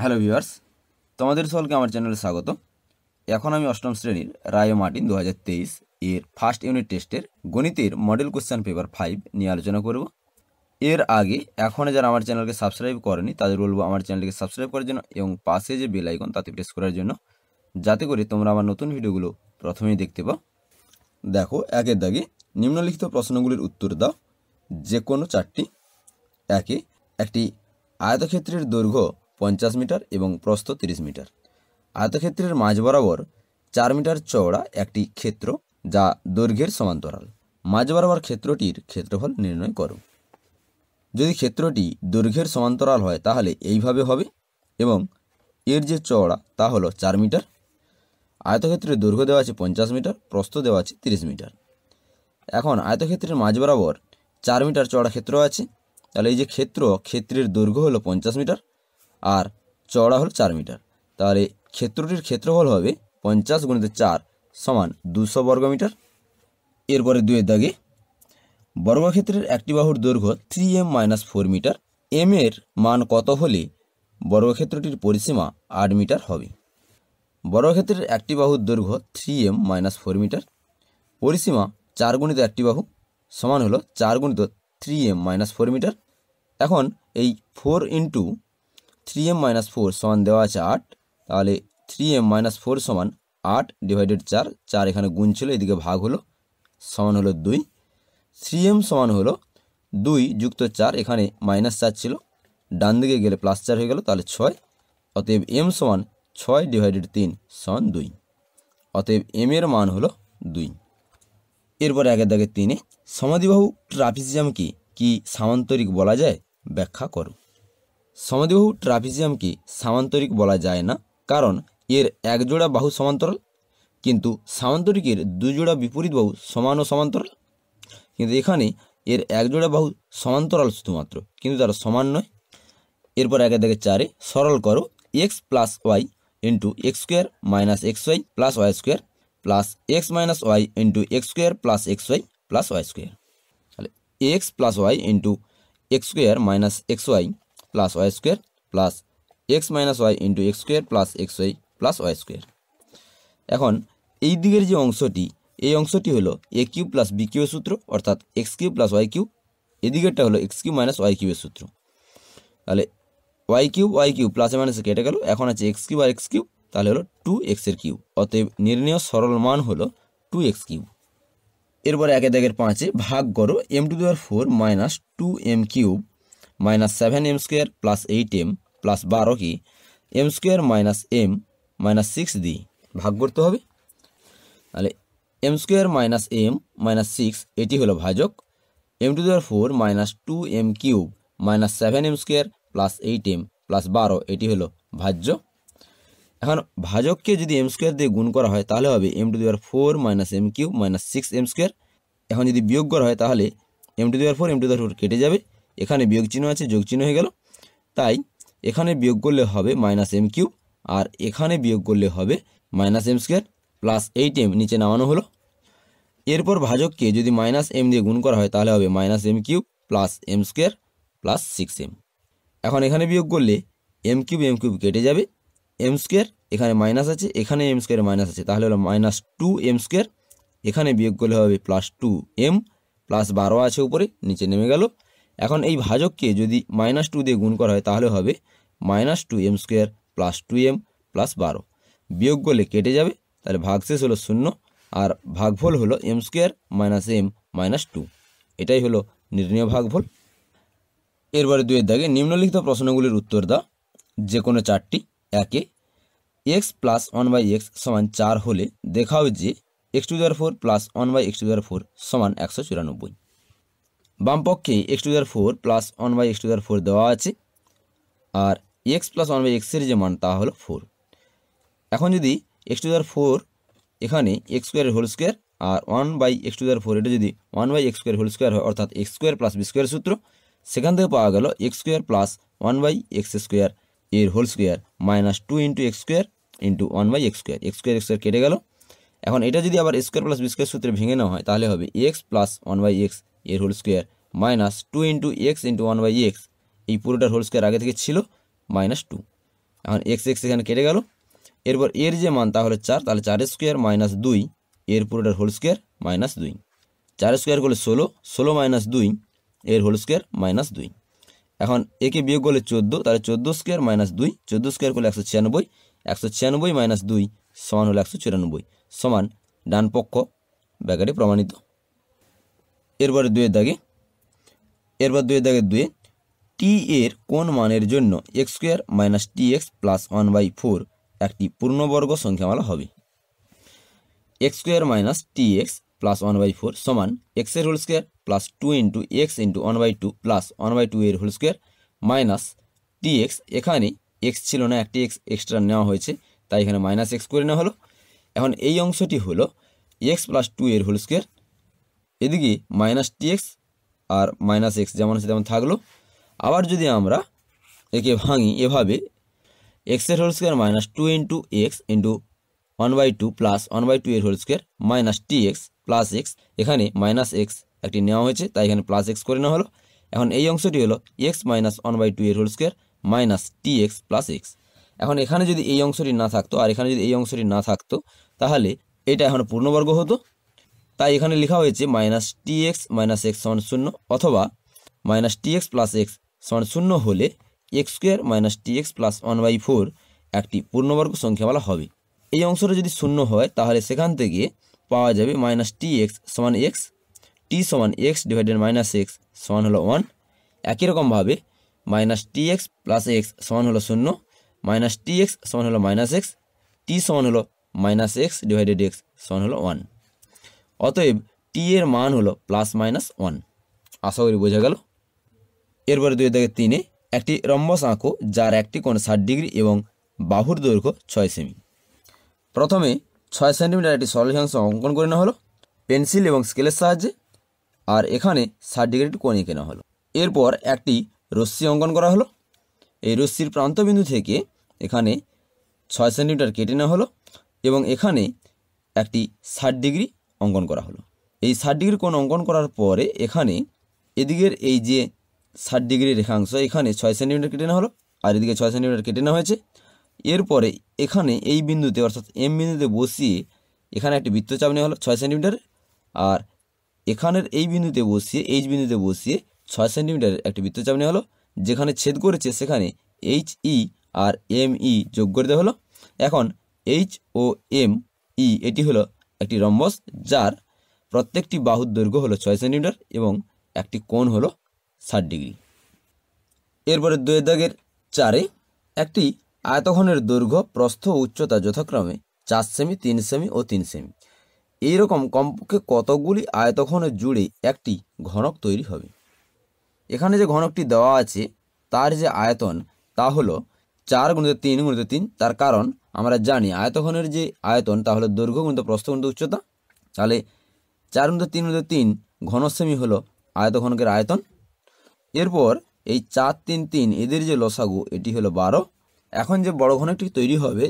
hello viewers তোমাদের সকলকে আমার চ্যানেলে স্বাগত এখন আমি অষ্টম শ্রেণীর রায় মার্টিন দু এর ফার্স্ট ইউনিট টেস্টের গণিতের মডেল কোশ্চেন পেপার ফাইভ নিয়ে আলোচনা করব এর আগে এখনও যারা আমার চ্যানেলকে সাবস্ক্রাইব করেনি তাদের বলবো আমার চ্যানেলকে সাবস্ক্রাইব করার জন্য এবং পাশে যে বেল আইকন তাতে প্রেস করার জন্য যাতে করে তোমরা আমার নতুন ভিডিওগুলো প্রথমেই দেখতে পাও দেখো একের দাগে নিম্নলিখিত প্রশ্নগুলির উত্তর দাও যে কোনো চারটি একে একটি আয়তক্ষেত্রের দৈর্ঘ্য পঞ্চাশ মিটার এবং প্রস্থ তিরিশ মিটার আয়তক্ষেত্রের মাঝ বরাবর চার মিটার চওড়া একটি ক্ষেত্র যা দৈর্ঘ্যের সমান্তরাল মাঝ বরাবর ক্ষেত্রটির ক্ষেত্রফল নির্ণয় করো যদি ক্ষেত্রটি দৈর্ঘ্যের সমান্তরাল হয় তাহলে এইভাবে হবে এবং এর যে চওড়া তা হলো চার মিটার আয়তক্ষেত্রের দৈর্ঘ্য দেওয়া আছে পঞ্চাশ মিটার প্রস্থ দেওয়া আছে তিরিশ মিটার এখন আয়তক্ষেত্রের মাঝ বরাবর চার মিটার চওড়া ক্ষেত্র আছে তাহলে এই যে ক্ষেত্র ক্ষেত্রের দৈর্ঘ্য হলো পঞ্চাশ মিটার আর চওড়া হল চার মিটার তাহলে ক্ষেত্রটির ক্ষেত্রফল হবে পঞ্চাশ গুণিত চার সমান দুশো বর্গ মিটার এরপরে দুয়ের দাগে বর্গক্ষেত্রের একটি বাহুর দৈর্ঘ্য three M minus four metre M এর মান কত হলে বর্গক্ষেত্রটির পরিসীমা আট মিটার হবে বর্গক্ষেত্রের একটি বাহুর দৈর্ঘ্য three M minus four metre পরিসীমা চার গুণিত একটি বাহু সমান হলো চার গুণিত three M minus four metre এখন এই four into three M minus four সমান দেওয়া আছে আট তাহলে থ্রি এম মাইনাস ফোর সমান আট ডিভাইডেড চার চার এখানে গুণ ছিল এদিকে ভাগ হলো সমান হলো দুই থ্রি এম সমান হলো দুই যুক্ত চার এখানে মাইনাস চার ছিল ডান দিকে গেলে প্লাস চার হয়ে গেল তাহলে ছয় অতএব এম সমান ছয় ডিভাইডেড তিন সমান দুই অতএব এমের মান হলো দুই এরপরে একের দাগে তিনে সমাধিবাহু ট্রাফিসিজমকে কি সামান্তরিক বলা যায় ব্যাখ্যা করো সমাধিবাহু ট্রাফিজিয়ামকে সামান্তরিক বলা যায় না কারণ এর একজোড়া বাহু সমান্তরাল কিন্তু সামান্তরিকের দুজোড়া বিপরীত বাহু সমান ও সমান্তরাল কিন্তু এখানে এর একজোড়া বাহু সমান্তরাল শুধুমাত্র কিন্তু তারা সমান নয় এরপর একে দেখে চারে সরল করো X plus Y into X square minus X Y plus Y square plus X minus Y into X square plus X Y plus Y square তাহলে X plus Y into X square minus X Y plus Y square plus X minus Y into X square plus X Y plus Y square এখন এই দিকের যে অংশটি এই অংশটি হলো A cube plus B cube সূত্র অর্থাৎ x cube plus Y cube এদিকেরটা হলো এক্স কিউ মাইনাস ওয়াই কিউয়ের সূত্র তাহলে ওয়াই কিউ ওয়াই কিউ প্লাসে মাইনাসে কেটে গেল এখন আছে এক্স কিউ আর এক্স কিউ তাহলে হলো টু এক্সের কিউ অতএব নির্ণয় সরল মান হলো টু এক্স কিউ এরপরে একে দাগের পাঁচে ভাগ করো এম টু দেওয়ার four minus two M cube minus seven M square plus eight M plus বারো কি M square minus M minus six দিয়ে ভাগ করতে হবে তাহলে M square minus M minus six এটি হলো ভাজক এম টু দেওয়ার four minus two M cube minus seven M square plus eight M plus বারো এটি হলো ভাজ্য এখন ভাজককে যদি এম স্কোয়ার দিয়ে গুণ করা হয় তাহলে হবে এম টু দেওয়ার four minus M cube minus six M square এখন যদি বিয়োগ করা হয় তাহলে এম টু দেওয়ার ফোর এম টু দেওয়ার ফোর কেটে যাবে এখানে বিয়োগ চিহ্ন আছে যোগ চিহ্ন হয়ে গেল তাই এখানে বিয়োগ করলে হবে মাইনাস এম কিউব আর এখানে বিয়োগ করলে হবে minus M square plus eight M নিচে নামানো হলো এরপর ভাজককে যদি মাইনাস এম দিয়ে গুণ করা হয় তাহলে হবে minus M cube plus M square plus six M এখন এখানে বিয়োগ করলে এম কিউব এম কিউব কেটে যাবে এম স্কোয়ার এখানে মাইনাস আছে এখানে এম স্কোয়ারে মাইনাস আছে তাহলে হলো মাইনাস টু এম স্কোয়ার এখানে বিয়োগ করলে হবে প্লাস টু এম প্লাস বারো আছে উপরে নিচে নেমে গেল এখন এই ভাজককে যদি মাইনাস টু দিয়ে গুণ করা হয় তাহলে হবে minus two M square plus two M plus বারো বিয়োগ করলে কেটে যাবে তাহলে ভাগশেষ হলো শূন্য আর ভাগফল হলো M square minus M minus two এটাই হলো নির্ণয় ভাগফল এরপরে দুয়ের দাগে নিম্নলিখিত প্রশ্নগুলির উত্তর দাও যে কোনো চারটি একে X plus one by X সমান চার হলে দেখাও যে এক্স টু দেওয়ার four plus one by X to দেওয়ার ফোর সমান একশো চুরানব্বই বামপক্ষে এক্স টু দার four plus one by X to four দেওয়া আছে আর এক্স প্লাস ওয়ান বাই এক্সের যে মান তা হলো ফোর এখন যদি এক্স টু দার ফোর এখানে এক্স স্কোয়ারের হোল স্কোয়ার আর ওয়ান বাই এক্স টু দার ফোর এটা যদি one by X square whole square হয় অর্থাৎ X square plus B square সূত্র সেখান থেকে পাওয়া গেল X square plus one by X square এর whole square minus two into X square into one by X square X square X square কেটে গেল এখন এটা যদি আবার স্কোয়ার প্লাস বি স্কোয়ার সূত্রে ভেঙে নেওয়া হয় তাহলে হবে X plus one by X এর whole square minus two into x into one by X এই পুরোটার হোল স্কোয়ার আগে থেকে ছিল মাইনাস টু এখন এক্স এক্স এখানে কেটে গেল এরপর এর যে মান তাহলে চার তাহলে চারের স্কোয়ার মাইনাস দুই এর পুরোটার হোল স্কোয়ার মাইনাস দুই চার স্কোয়ার করলে ষোলো ষোলো মাইনাস দুই এর হোল স্কোয়ার মাইনাস দুই এখন একে বিয়োগ করলে চোদ্দো তাহলে চোদ্দো স্কোয়ার মাইনাস দুই চোদ্দো স্কোয়ার করলে একশো ছিয়ানব্বই একশো ছিয়ানব্বই মাইনাস দুই সমান হলো একশো চুরানব্বই সমান ডান পক্ষ ব্যাগারে প্রমাণিত এরপরে দুয়ের দাগে এরপর দুয়ের দাগে দুয়ে টি এর কোন মানের জন্য x square minus t x plus one by four একটি পূর্ণবর্গ সংখ্যামালা হবে x square minus t x plus one by four সমান এক্সের whole square plus two into x into one by two plus one by two এর whole square minus t x এখানে x ছিল না একটি এক্স এক্সট্রা নেওয়া হয়েছে তাই এখানে মাইনাস এক্স করে নেওয়া হলো এখন এই অংশটি হলো এক্স প্লাস টু এর হোল স্কোয়ার এদিকে মাইনাস টিএক্স আর মাইনাস এক্স যেমন আছে তেমন থাকলো আবার যদি আমরা একে ভাঙি এভাবে এক্সের whole square minus two into x into one by two plus one by two এর whole square minus t x plus x এখানে মাইনাস এক্স একটি নেওয়া হয়েছে তাই এখানে প্লাস এক্স করে নেওয়া হলো এখন এই অংশটি হলো x minus one by two এর whole square minus t x plus x এখন এখানে যদি এই অংশটি না থাকতো আর এখানে যদি এই অংশটি না থাকতো তাহলে এটা এখন পূর্ণবর্গ হতো তাই এখানে লেখা হয়েছে minus t x minus x সমান শূন্য অথবা minus t x plus x সমান শূন্য হলে x square minus t x plus one by four একটি পূর্ণবর্গ সংখ্যা বলা হবে এই অংশটা যদি শূন্য হয় তাহলে সেখান থেকে পাওয়া যাবে মাইনাস টি এক্স সমান এক্স টি সমান এক্স ডিভাইডেড মাইনাস এক্স সমান হলো ওয়ান একই রকমভাবে minus t x plus x সমান হলো শূন্য মাইনাস টি এক্স সমান হলো মাইনাস এক্স টি সমান হলো মাইনাস এক্স ডিভাইডেড এক্স সমান হলো ওয়ান অতএব টি এর মান হলো প্লাস মাইনাস ওয়ান আশা করি বোঝা গেল এরপরে দুই থেকে তিনে একটি রম্বস আঁকো যার একটি কোণ ষাট ডিগ্রি এবং বাহুর দৈর্ঘ্য ছয় সেমি প্রথমে ছয় সেন্টিমিটার একটি সরলরেখাংশ অঙ্কন করে নেওয়া হলো পেন্সিল এবং স্কেলের সাহায্যে আর এখানে ষাট ডিগ্রি কোণ এঁকে নেওয়া হলো এরপর একটি রশ্মি অঙ্কন করা হলো এই রশ্মির প্রান্তবিন্দু থেকে এখানে ছয় সেন্টিমিটার কেটে নেওয়া হলো এবং এখানে একটি ষাট ডিগ্রি অঙ্কন করা হলো এই ষাট ডিগ্রি কোণ অঙ্কন করার পরে এখানে এদিকের এই যে ষাট ডিগ্রি রেখাংশ এখানে ছয় সেন্টিমিটার কেটে নেওয়া হলো আর এদিকে ছয় সেন্টিমিটার কেটে নেওয়া হয়েছে এরপরে এখানে এই বিন্দুতে অর্থাৎ এম বিন্দুতে বসিয়ে এখানে একটি বৃত্তচাপ নেওয়া হলো ছয় সেন্টিমিটার আর এখানের এই বিন্দুতে বসিয়ে এইচ বিন্দুতে বসিয়ে ছয় সেন্টিমিটারের একটি বৃত্তচাপ নেওয়া হলো যেখানে ছেদ করেছে সেখানে H E e R M E e যোগ করে দেওয়া হলো এখন H O M E e এটি হলো একটি রম্বস যার প্রত্যেকটি বাহুর দৈর্ঘ্য হলো ছয় সেন্টিমিটার এবং একটি কোণ হলো ষাট ডিগ্রি এরপরে দুয়ের দাগের চারে একটি আয়তক্ষণের দৈর্ঘ্য প্রস্থ উচ্চতা যথাক্রমে চার সেমি তিন সেমি ও তিন সেমি এইরকম কমপক্ষে কতগুলি আয়তখনের জুড়ে একটি ঘনক তৈরি হবে এখানে যে ঘনকটি দেওয়া আছে তার যে আয়তন তা হলো চার গুণিত তিন গুণিত তিন তার কারণ আমরা জানি আয়তক্ষণের যে আয়তন তাহলে দৈর্ঘ্য গুণিত প্রস্থ গুণিত উচ্চতা তাহলে চার গুণিত তিন গুণিত তিন ঘনশ্রেমী হলো আয়তক্ষণকের আয়তন এরপর এই চার তিন তিন এদের যে লসাগু এটি হলো বারো এখন যে বড় ঘনকটি তৈরি হবে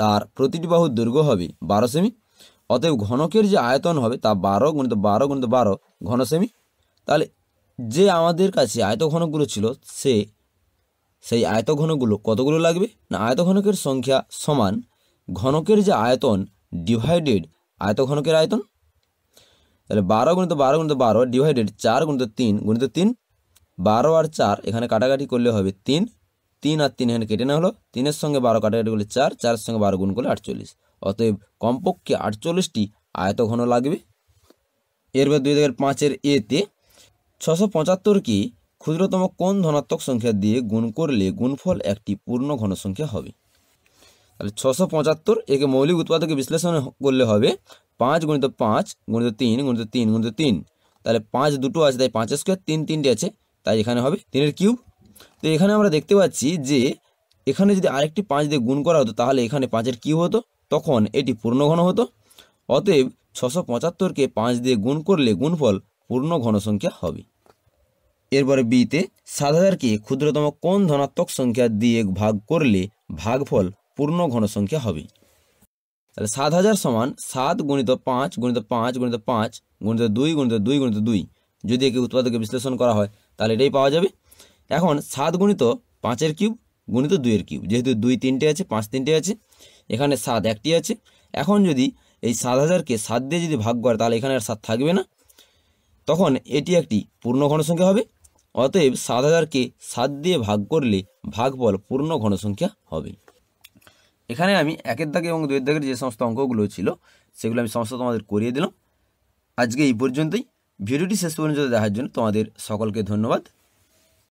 তার প্রতিটি বাহুর দৈর্ঘ্য হবে বারো সেমি অতএব ঘনকের যে আয়তন হবে তা বারো গুণিত বারো গুণিত বারো ঘন সেমি তাহলে যে আমাদের কাছে আয়ত ঘনকগুলো ছিল সে সেই আয়তঘনগুলো কতগুলো লাগবে না আয়তঘনকের সংখ্যা সমান ঘনকের যে আয়তন ডিভাইডেড আয়তঘনকের আয়তন তাহলে বারো গুণিত বারো গুণিত বারো ডিভাইডেড চার গুণিত তিন গুণিত তিন বারো আর চার এখানে কাটাকাটি করলে হবে তিন তিন আর তিন এখানে কেটে নেওয়া হলো তিনের সঙ্গে বারো কাটাকাটি করলে চার চারের সঙ্গে বারো গুণ করলে আটচল্লিশ অতএব কমপক্ষে আটচল্লিশটি আয়তঘন লাগবে এরপর দুই হাজার পাঁচের এতে ছশো পঁচাত্তর কি ক্ষুদ্রতম কোন ধনাত্মক সংখ্যা দিয়ে গুণ করলে গুণফল একটি পূর্ণ ঘনসংখ্যা হবে তাহলে ছশো পঁচাত্তর একে মৌলিক উৎপাদকে বিশ্লেষণ করলে হবে পাঁচ গুণিত পাঁচ গুণিত তিন গুণিত তিন গুণিত তিন তাহলে পাঁচ দুটো আছে তাই পাঁচ স্কোয়ার তিন তিনটি আছে তাই এখানে হবে তিনের কিউব তো এখানে আমরা দেখতে পাচ্ছি যে এখানে যদি আরেকটি পাঁচ দিয়ে গুণ করা হতো তাহলে এখানে পাঁচের কিউব হতো তখন এটি পূর্ণ ঘন হতো অতএব ছশো পঁচাত্তরকে পাঁচ দিয়ে গুণ করলে গুণফল পূর্ণ ঘনসংখ্যা হবে এরপরে বিতে সাত হাজারকে ক্ষুদ্রতম কোন ধনাত্মক সংখ্যা দিয়ে ভাগ করলে ভাগফল পূর্ণ ঘনসংখ্যা হবে তাহলে সাত হাজার সমান সাত গুণিত পাঁচ গুণিত পাঁচ গুণিত পাঁচ গুণিত দুই গুণিত দুই গুণিত দুই যদি একে উৎপাদকে বিশ্লেষণ করা হয় তাহলে এটাই পাওয়া যাবে এখন সাত গুণিত পাঁচের কিউব গুণিত দুইয়ের কিউব যেহেতু দুই তিনটে আছে পাঁচ তিনটে আছে এখানে সাত একটি আছে এখন যদি এই সাত হাজারকে সাত দিয়ে যদি ভাগ করে তাহলে এখানে আর সাত থাকবে না তখন এটি একটি পূর্ণ ঘনসংখ্যা হবে অতএব সাত হাজারকে সাত দিয়ে ভাগ করলে ভাগফল পূর্ণ ঘনসংখ্যা হবে এখানে আমি একের দাগে এবং দুয়ের দাগের যে সমস্ত অঙ্কগুলো ছিল সেগুলো আমি সমস্ত তোমাদের করিয়ে দিলাম আজকে এই পর্যন্তই ভিডিওটি শেষ পর্যন্ত দেখার জন্য তোমাদের সকলকে ধন্যবাদ